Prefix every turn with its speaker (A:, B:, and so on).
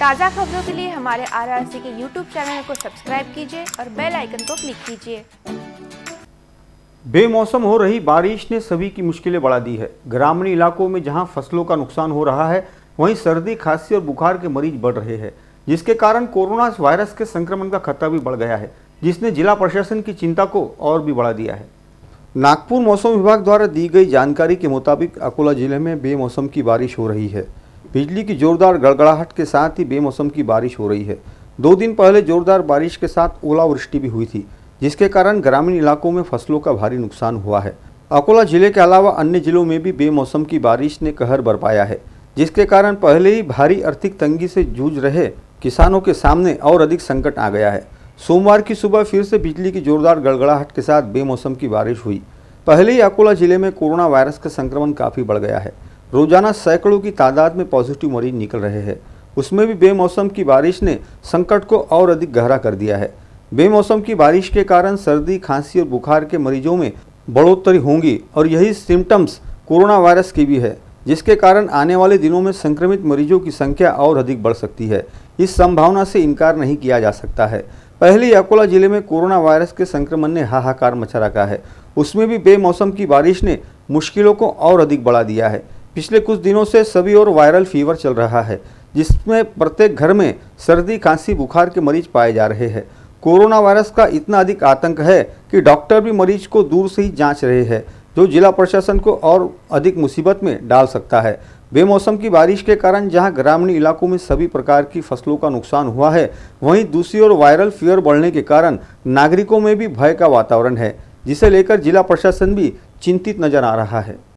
A: ताज़ा खबरों के लिए हमारे आर आर सी के यूट्यूब चैनल को सब्सक्राइब कीजिए और बेल आइकन को क्लिक कीजिए बेमौसम हो रही बारिश ने सभी की मुश्किलें बढ़ा दी है ग्रामीण इलाकों में जहां फसलों का नुकसान हो रहा है वहीं सर्दी खांसी और बुखार के मरीज बढ़ रहे हैं जिसके कारण कोरोना वायरस के संक्रमण का खतरा भी बढ़ गया है जिसने जिला प्रशासन की चिंता को और भी बढ़ा दिया है नागपुर मौसम विभाग द्वारा दी गई जानकारी के मुताबिक अकोला जिले में बेमौसम की बारिश हो रही है बिजली की जोरदार गड़गड़ाहट के साथ ही बेमौसम की बारिश हो रही है दो दिन पहले जोरदार बारिश के साथ ओलावृष्टि भी हुई थी जिसके कारण ग्रामीण इलाकों में फसलों का भारी नुकसान हुआ है अकोला जिले के अलावा अन्य जिलों में भी बेमौसम की बारिश ने कहर बरपाया है जिसके कारण पहले ही भारी आर्थिक तंगी से जूझ रहे किसानों के सामने और अधिक संकट आ गया है सोमवार की सुबह फिर से बिजली की जोरदार गड़गड़ाहट के साथ बेमौसम की बारिश हुई पहले ही अकोला जिले में कोरोना वायरस का संक्रमण काफ़ी बढ़ गया है रोजाना सैकड़ों की तादाद में पॉजिटिव मरीज निकल रहे हैं उसमें भी बेमौसम की बारिश ने संकट को और अधिक गहरा कर दिया है बेमौसम की बारिश के कारण सर्दी खांसी और बुखार के मरीजों में बढ़ोतरी होंगी और यही सिम्टम्स कोरोना वायरस की भी है जिसके कारण आने वाले दिनों में संक्रमित मरीजों की संख्या और अधिक बढ़ सकती है इस संभावना से इनकार नहीं किया जा सकता है पहले अकोला जिले में कोरोना वायरस के संक्रमण ने हाहाकार मचा रखा है उसमें भी बेमौसम की बारिश ने मुश्किलों को और अधिक बढ़ा दिया है पिछले कुछ दिनों से सभी और वायरल फीवर चल रहा है जिसमें प्रत्येक घर में सर्दी खांसी बुखार के मरीज पाए जा रहे हैं कोरोना वायरस का इतना अधिक आतंक है कि डॉक्टर भी मरीज को दूर से ही जांच रहे हैं जो जिला प्रशासन को और अधिक मुसीबत में डाल सकता है बेमौसम की बारिश के कारण जहां ग्रामीण इलाकों में सभी प्रकार की फसलों का नुकसान हुआ है वहीं दूसरी ओर वायरल फीवर बढ़ने के कारण नागरिकों में भी भय का वातावरण है जिसे लेकर जिला प्रशासन भी चिंतित नजर आ रहा है